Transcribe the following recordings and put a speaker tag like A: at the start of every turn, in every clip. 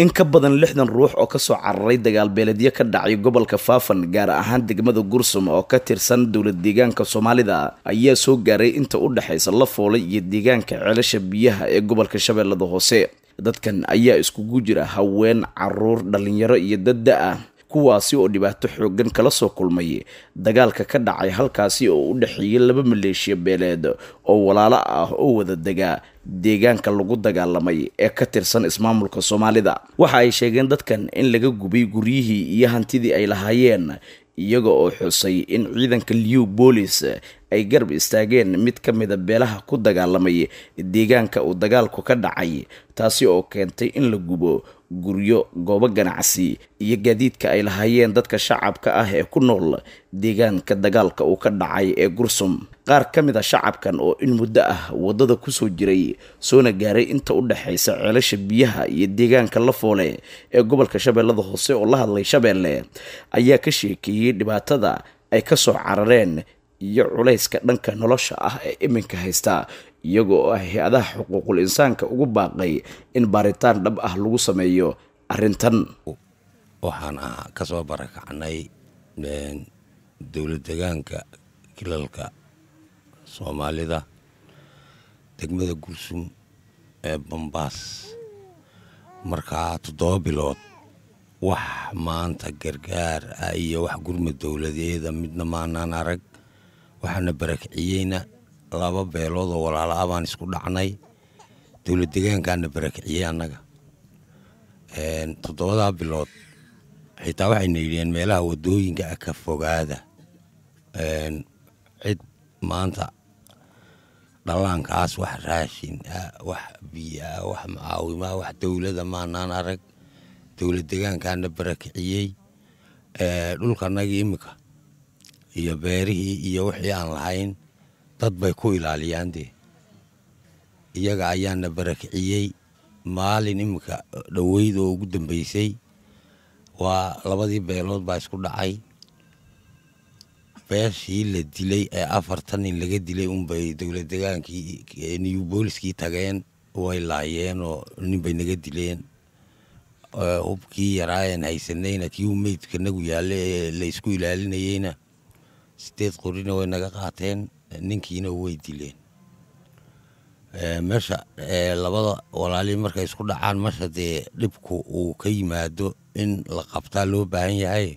A: in ka badan lixdan ruux oo kasoo cararay dagaal dagaalbeeleedyo ka dhacay gobolka faafan gaar ahaan degmada gursum oo ka tirsan dowlad deegaanka soomaalida ayaa soo gaaray inta u dhexaysa la foolay iyo deegaanka ceelasha biyaha ee gobolka shabeellada hoose dadkan ayaa iskugu jira haween caruur dhallinyaro iyo dad da-ah kuwaasi oo dhibaato xooggan kala soo kulmay dagaalka ka dhacay halkaasi oo u dhexeeyay laba maleeshiya beeleed oo walaalo ah oo wada degaa deegaanka lagu dagaalamay ee ka tirsan ismaamulka soomaalida waxa ay sheegeen dadkan in laga gubay guryihii iyo hantidii ay lahaayeen iyaga oo xusay in ciidanka liw boolis ay garab istaageen mid ka mida beelaha ku dagaalamay deegaanka uu dagaalku ka dhacay taasi oo keentay in la gubo guryo goobo ganacsi iyo gaadiidka ay lahaayeen dadka shacabka ah ee ku nool deegaanka dagaalka uu ka dhacay ee gursum qaar ka mid a ah shacabkan oo in muddo ah waddada kusoo jiray soona gaaray inta u dhexaysa ceelasha biyaha iyo deegaanka lafoole ee gobolka shabeellada hoose oo la hadlay shabeelle ayaa ka sheekeeyey dhibaatada ay ka soo carareen iyo culayska dhanka nolosha ah ee iminka haysta iyago oo ah hay-adaha xuquuqul insaanka ugu baaqay in baaritaan dhab ah lagu sameeyo arrintan waxaan ka soo barakacnay
B: dowlad degaanka kilalka soomaalida degmada gursum ee bambaas markaa toddoba bilood wax maanta gargaar ah iyo wax gurmad dowladeeda midna maanaan arag waxaana barakiciyeyna laba beelood oo walaala abaan isku dhacnay dowla degaankaana barakiciyey annaga toddobadaa bilood xitaa waxayna yidheen meelaha wadooyinka ah ka fogaada cid maanta dhallaankaas wax raashin ah wax biyoah wax mucaawimaa ah, wax dowlada maanaan arag dowla degaankaana barakiciyey dhulkanagii imika iyo beerihii iyo wixii aan lahayn dad bay ku ilaaliyaan dee iyaga ayaana barakiciyey maalin iminka dhoweyd oo ugu dambeysay waa labadii beelood baa isku dhacay beeshii la dilay ee afartan nin laga dilay unbay dowlad degaankii new booliskii tageen way laayeen oo ninbay naga dileen hubkii yaraayeen haysanayna kii u meydka nagu yaalla ee la isku ilaalinayeyna sideed qorina way naga qaateen ninkiina way dileen eh, meesha eh, labada walaali markay isku dhacaan meesha dee dhibku uu ka yimaado in la qabtaa loo baahan yahay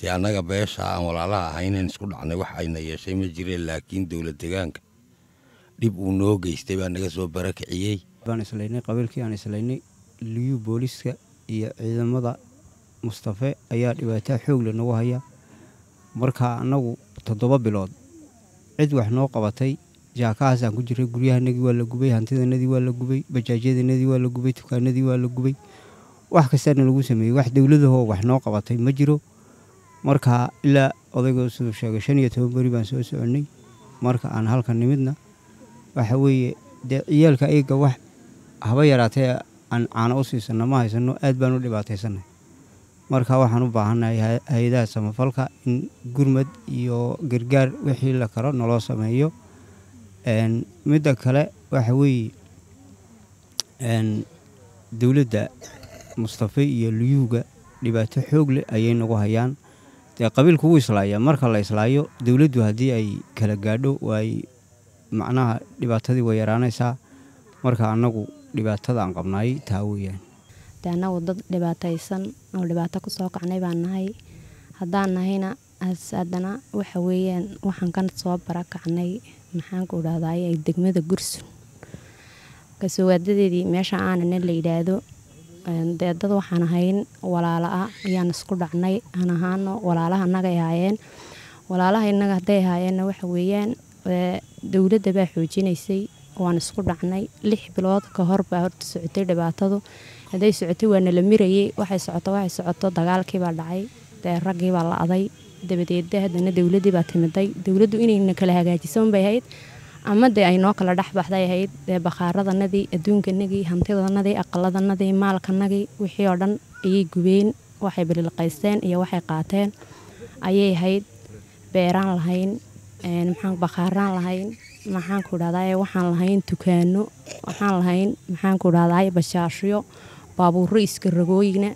B: dee annaga beesha aan walaalaha ahaynan isku dhacnay wax ayna yeeshay ma jireen laakiin dowlad degaanka dhib uu noo geystay baa naga soo barakiciyey
C: baan islaynay qabiilkii aan islaynay liyuu booliiska iyo ciidamada mustafe ayaa dhibaataa xoogle nagu haya markaa annagu toddoba bilood cid wax noo qabatay jaakahaasaan ku jiray guryahanadii waa la gubay hantidanadii waa la gubay bajaajadanadii waa la gubay dukaanadii waa la gubay wax kastaana lagu sameeyey wax dowladahoo wax noo qabatay ma jiro marka ilaa odaygo siduu sheegay shan iyo toban beri baan soo soconnay marka aan halkan nimidna waxa weeye dee ciyaalka ayga wax haba yaraatee aan caano u siisanna ma haysano aad baan u dhibaataysanay marka waxaan u baahannahay hay-adaha samafalka in gurmad iyo gargaar wixii la karo naloo sameeyo midda kale waxa weeye dowladda mustafe iyo luyuuga dhibaato xoog leh ayay nagu hayaan dee qabiilku wuu islaaya marka la islaayo dowladdu haddii ay kala gaadho waay macnaha dhibaatadii way yaraanaysaa marka annagu dhibaatada aan qabnaay taa weeyaan
D: anagu dad dhibaataysan oo dhibaato kusoo kacnay baan nahay haddaan nahayna haddana waxa weeyaan waxaan soo bara kacnay maxaanku idhahdaay degmada gursun kasuwaadadeedii meesha aanana la yidhaahdo dee waxaan ahayn walaala ah ayaan isku dhacnay aan ahaano walaalaha innagay ahaayeen walaalaha innaga hadday ahaayeenna waxa weeyaan dowladda baa xoojinaysay waan isku dhacnay lix bilood ka hor baa horta socotay dhibaatadu hadday socotay waa nala mirayay waxay socoto waxay socoto dagaalkiibaa dhacay dee raggiibaa la aday dabadeedda haddana dowladdiibaa timiday dowladdu inayna kala hagaajisanbay ahayd ama dee ay noo kala dhexbaxday ahayd dee bakhaaradanadii adduunkanagii hantidanadii aqaladanadii maalkanagii wixii oo dhan ayay gubeen waxay balilqaysteen iyo waxay qaateen ayay ahayd beeraan lahayn maxaan bakhaaraan lahayn maxaanku dhahdaye waxaan lahayn dukaano waxaan lahayn maxaanku dhahdaye bashaashyo baabuuro iska ragooyina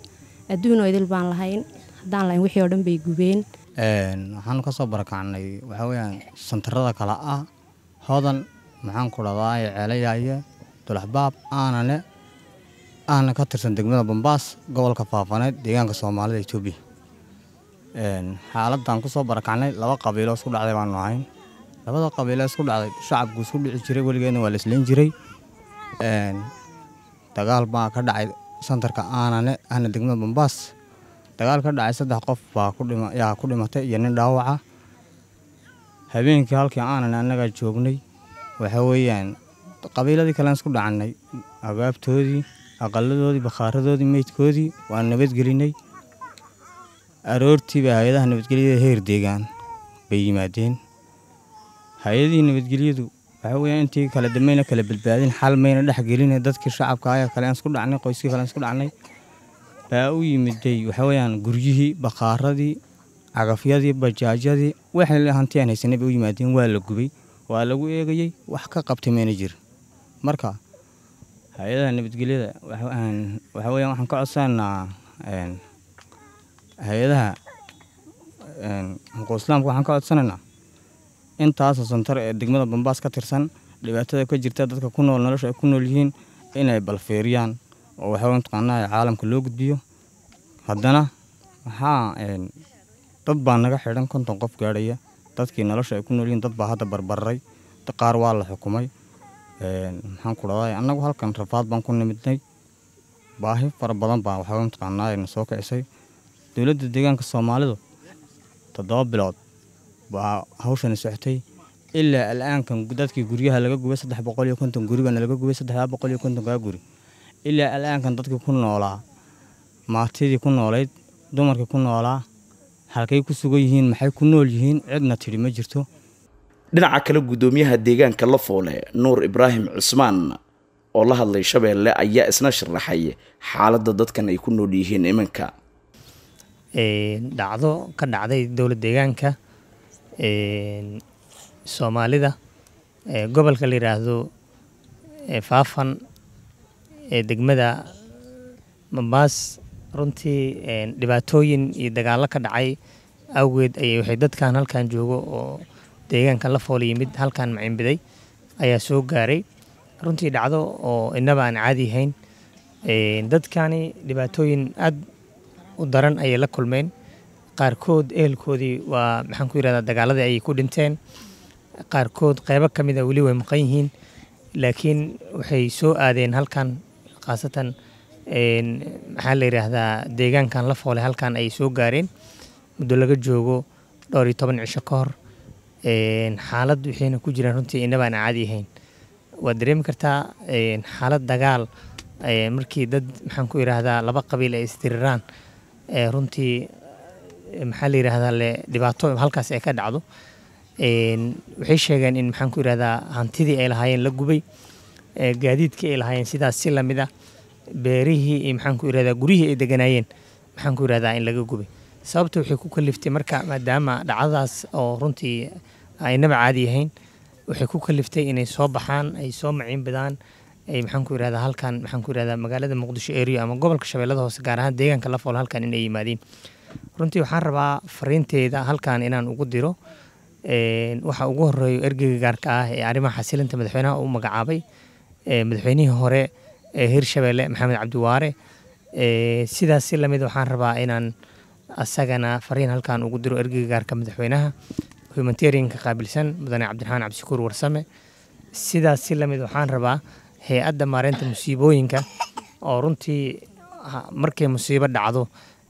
D: adduun oo idil baan lahayn haddaan lahayn wixii oo dhan bay gubeen
E: waxaanu kasoo soo barakacnay waxaa weyaan santarada kale ah hodan maxaan ku dhadaaye ceelayaye dulaxbaab aana le aana ka tirsan degmada bambaas gobolka faafaneed deegaanka soomaalida etoobiya xaaladaan ku barakacnay laba qabiilo isku dhacday baanu ahayn labada qabiilo isku dhacday shacabku isku dhici jiray weligeedna waa la isleyn jiray dagaal baa ka dhacay santarka aanane ahna degmada bambaas dagaal ka dhacay saddex qof baayaa ku dhimatay iyo nin dhaawaca habeenkii halkii aanane annagaa joognay waxa weeyaan qabiiladii kalean isku dhacannay agaabtoodii aqaladoodii bakhaaradoodii meydkoodii waan nabadgelinay aroortiiba hay-adaha nabadgelyada heer deegaan bay yimaadeen hay-adihii nabadgelyadu waxaa weya intii kala damayna kala badbaadin xal mayna dhexgelin dadkii shacabka ayaa kale aan isku dhacnay qoyskii kale aan isku dhacnay baa u yimiday waxaa weyaan guryihii baqaaradii cagafyadii bajaajyadii waxay hanti aan haysanay bay u yimaadeen waa la gubay waa lagu eegayey wax ka qabtay mayna jir marka hay-adaha nabadgelyada waxaa weya waxaan ka codsanaa hay-adaha xuquuq waxaan ka codsanaynaa intaas santar ee degmada bambaas ka tirsan dhibaatada ka jirta dadka ku nool nolosha ay ku nool yihiin inay balfeeriyaan oo waxaa mataqaanaa caalamka loo gudbiyo haddana waxaa dad baa naga xidhan konton qof gaadhaya dadkii nolosha ay ku nool yihiin dad baa hadda barbaray qaar waa la xukumay maxaan ku dhahday annagu halkan rafaad baan ku nimidnay baahi fara badan baa waxaa mataqaanaa soo kicisay dowladda deegaanka soomaalidu toddoba bilood baa hawshani socotay ilaa al'aankan dadkii guryaha laga gubay saddex boqol iyo konton gurigana laga gubay saddexdaa boqol iyo konton kaa guri ilaa al'aankan dadkii ku noolaa maatidii ku noolayd dumarkii ku noolaa halkay ku sugan yihiin maxay ku nool yihiin cidna tidhi ma jirto
A: dhinaca kale guddoomiyaha deegaanka lafoole nuur ibraahim cusmaan oo la hadlay shabeelle ayaa isna sharaxay xaaladda dadkan ay ku nool yihiin iminka
F: dhacdo ka dhacday dowla deegaanka soomaalida gobolka la yiraahdo faafan ee degmada Mambaas runtii dhibaatooyin iyo dagaalo ka dhacay awgeed ayay waxay dadkan halkan joogo oo deegaanka la fool yimid halkan macinbiday ayaa soo gaaray runtii dhacdo oo inaba aan caadi ahayn dadkani dhibaatooyin aad u daran ayay la kulmeen qaarkood ehelkoodii waa maxaan ku yirahdaa dagaaladii ayay ku dhinteen qaarkood qeybo ka mid weli way maqan yihiin laakiin waxay soo aadeen halkan khaasatan maxaa la yidhaahdaa deegaankan la foolay halkan ay soo gaareen muddo laga joogo dhowr iyo toban cisho ka hor xaalad waxayna ku jiraan runtii inabaan caadi ahayn waad dareemi kartaa xaalad dagaal markii dad maxaan ku yidhaahdaa laba qabiil ay isdiriraan runtii maxaa la yidhaahdaa le dhibaato halkaas ay ka dhacdo waxay sheegeen in maxaan ku yidhahdaa hantidii ay lahaayeen la gubay gaadiidkii ay lahaayeen sidaas si lamid ah beerihii iyo maxaan ku yidhahdaa guryihii ay deganaayeen maxaan ku yidhahdaa in laga gubay sababta waxay ku kaliftay marka maadaama dhacdadaas oo runtii aynaba caadi ahayn waxay ku kaliftay inay soo baxaan ay soo maciin badaan ay maxaan ku yidhahdaa halkan maxaan ku yidhahdaa magaalada muqdisho area ama gobolka shabeellada hoose gaar ahaan deegaanka lafool halkan inay yimaadeen runtii waxaan rabaa fariinteeda halkan inaan ugu diro waxa ugu horeeyo ergega gaarka ah ee arrimaha xasilinta madaxweynaha u magacaabay madaxweynihii hore ee hirshabelle maxamed cabdiwaare sidaas si lamid ah waxaan rabaa inaan asagana fariin halkan ugu diro ergega gaarka madaxweynaha humanitarianka qaabilsan mudane cabdiraxmaan cabdishakuur warsame sidaas si lamid ah waxaan rabaa hay-adda maareynta musiibooyinka oo runtii markay musiibo dhacdo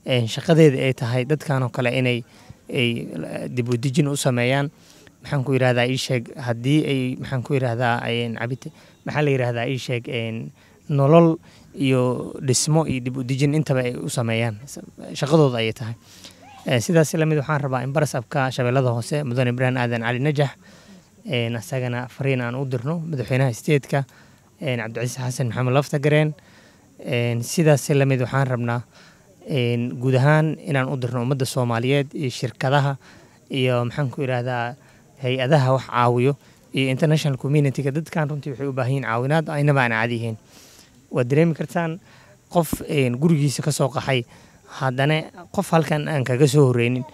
F: shaqadeeda ay tahay dadkanoo kale inay ay dibudejin u sameeyaan maxaan ku yirahdaa ii sheeg haddii ay maxaan ku yirahdaa cabit maxaa la yirahdaa ii sheeg nolol iyo dhismo iyo dib udejin intaba ay u sameeyaan shaqadooda ayay tahay sidaas lamid ah waxaan rabaa in barasabka shabeellada hoose mudane ibraahim aadan cali najax isagana fariin aan u dirno madaxweynaha steedka cabdicasiis xasan maxamed laftagareen sidaas lamid ah waxaan rabnaa guud ahaan inaan u dirno ummadda soomaaliyeed iyo shirkadaha iyo maxaan ku idhaahdaa hay-adaha wax caawiyo iyo international communityga dadkan runtii waxay u baahanyihin caawinaad inaba aan caadiyihiin waad dareemi kartaan qof gurigiisa kasoo qaxay haddana qof halkan aan kaga soo horeynin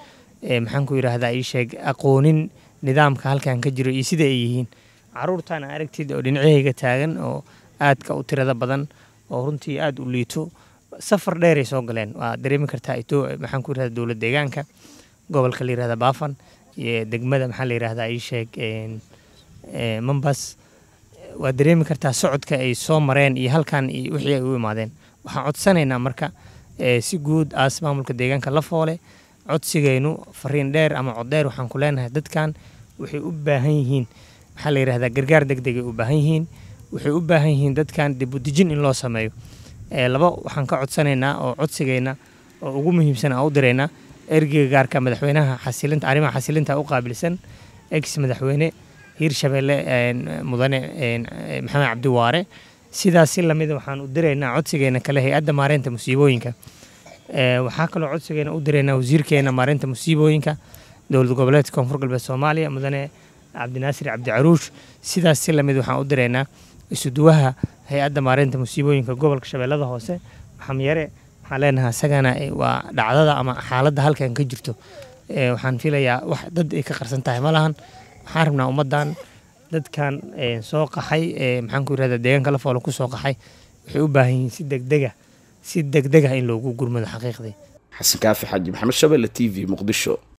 F: maxaan ku idhaahdaa ii sheeg aqoonin nidaamka halkan ka jiro iyo sida ay yihiin caruurtaan aragtid oo dhinacahayga taagan oo aadka u tirada badan oo runtii aada u liito safar dheeray soo galeen waa dareemi kartaa maxaan ku yirahda dowlad deegaanka gobolka la yirahda baafan iyo degmada maxaa la yirahda iisheeg mambas waa dareemi kartaa socodka ay soo mareen iyo halkan iyo wixii ay u imaadeen waxaan codsanaynaa marka si guud aas maamulka deegaanka la foole codsigaynu fariin dheer ama coddheer waxaan ku leenahay dadkan waxay u baahan yihiin maxaa la yirahdaa gargaar deg degay u baahan yihiin waxay u baahan yihiin dadkan dib udejin in loo sameeyo laba waxaan ka codsanaynaa oo codsigeyna oo ugu muhiimsan aan u diraynaa ergeyga gaarka madaxweynaha xasilinta arrimaha xasilinta u qaabilsan ex madaxweyne hirshabeelle mudane maxamed cabdiwaare sidaasi lamid ah waxaan u diraynaa codsigeena kale hay-adda maareynta musiibooyinka waxaa kaloo codsigeena u diraynaa wasiirkeena maareynta musiibooyinka dowlad goboleedka koonfur galbeed soomaaliya mudane cabdinaasir cabdi caruush sidaas si lamid ah waxaan u diraynaa isuduwaha hay-adda maareynta musiibooyinka gobolka shabeellada hoose maxam waxaan leenahay isagana eh, waa dhacdada ama xaaladda halkan ka jirto eh, waxaan filayaa wax dad ay ka qarsan tahay ma lahan waxaan rabnaa ummaddan dadkan eh, soo qaxay maxaanku yirahdaa deegaanka lafoola ku soo qaxay waxay u baahan yihiin si degdega si degdega ah in loogu gurmado xaqiiqdii
A: xasan kaafi xaaji maxamed shabeelle t v muqdisho